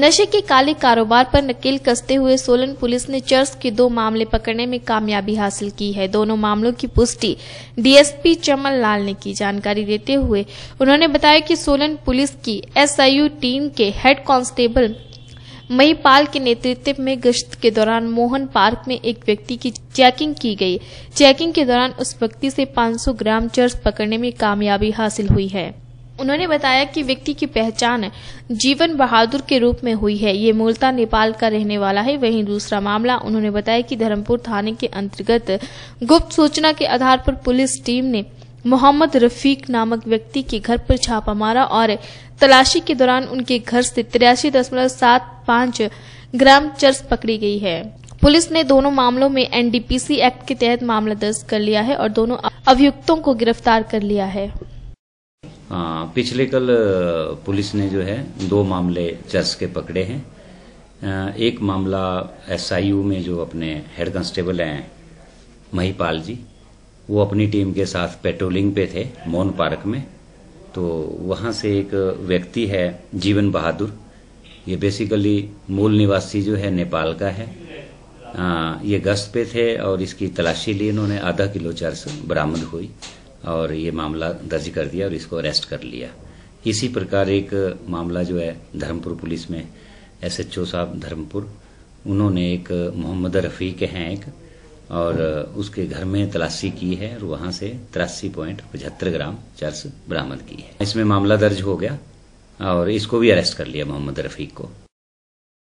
नशे के काले कारोबार पर नकेल कसते हुए सोलन पुलिस ने चर्च के दो मामले पकड़ने में कामयाबी हासिल की है दोनों मामलों की पुष्टि डीएसपी चमन लाल ने की जानकारी देते हुए उन्होंने बताया कि सोलन पुलिस की एसआईयू टीम के हेड कांस्टेबल महीपाल के नेतृत्व में गश्त के दौरान मोहन पार्क में एक व्यक्ति की चेकिंग की गई चेकिंग के दौरान उस व्यक्ति से 500 ग्राम चर्च पकड़ने में कामयाबी हासिल हुई है उन्होंने बताया कि व्यक्ति की पहचान जीवन बहादुर के रूप में हुई है ये मूलता नेपाल का रहने वाला है वहीं दूसरा मामला उन्होंने बताया कि धर्मपुर थाने के अंतर्गत गुप्त सूचना के आधार पर पुलिस टीम ने मोहम्मद रफीक नामक व्यक्ति के घर पर छापा मारा और तलाशी के दौरान उनके घर से तिरासी दशमलव सात पाँच ग्राम चर्च पकड़ी गई है पुलिस ने दोनों मामलों में एनडीपीसी एक्ट के तहत मामला दर्ज कर लिया है और दोनों अभियुक्तों को गिरफ्तार कर लिया है आ, पिछले कल पुलिस ने जो है दो मामले चर्च के पकड़े हैं एक मामला एसआईयू में जो अपने हेड कांस्टेबल हैं महिपाल जी वो अपनी टीम के साथ पेट्रोलिंग पे थे मौन पार्क में तो वहाँ से एक व्यक्ति है जीवन बहादुर ये बेसिकली मूल निवासी जो है नेपाल का है आ, ये गश्त पे थे और इसकी तलाशी ली इन्होंने आधा किलो चर्च बरामद हुई और ये मामला दर्ज कर दिया और इसको अरेस्ट कर लिया इसी प्रकार एक मामला जो है धर्मपुर पुलिस में एस एच ओ साहब धर्मपुर उन्होंने एक मोहम्मद रफ़ीक हैं एक और उसके घर में तलाशी की है और वहां से तिरासी पॉइंट पचहत्तर ग्राम चर्स बरामद की है इसमें मामला दर्ज हो गया और इसको भी अरेस्ट कर लिया मोहम्मद रफ़ीक को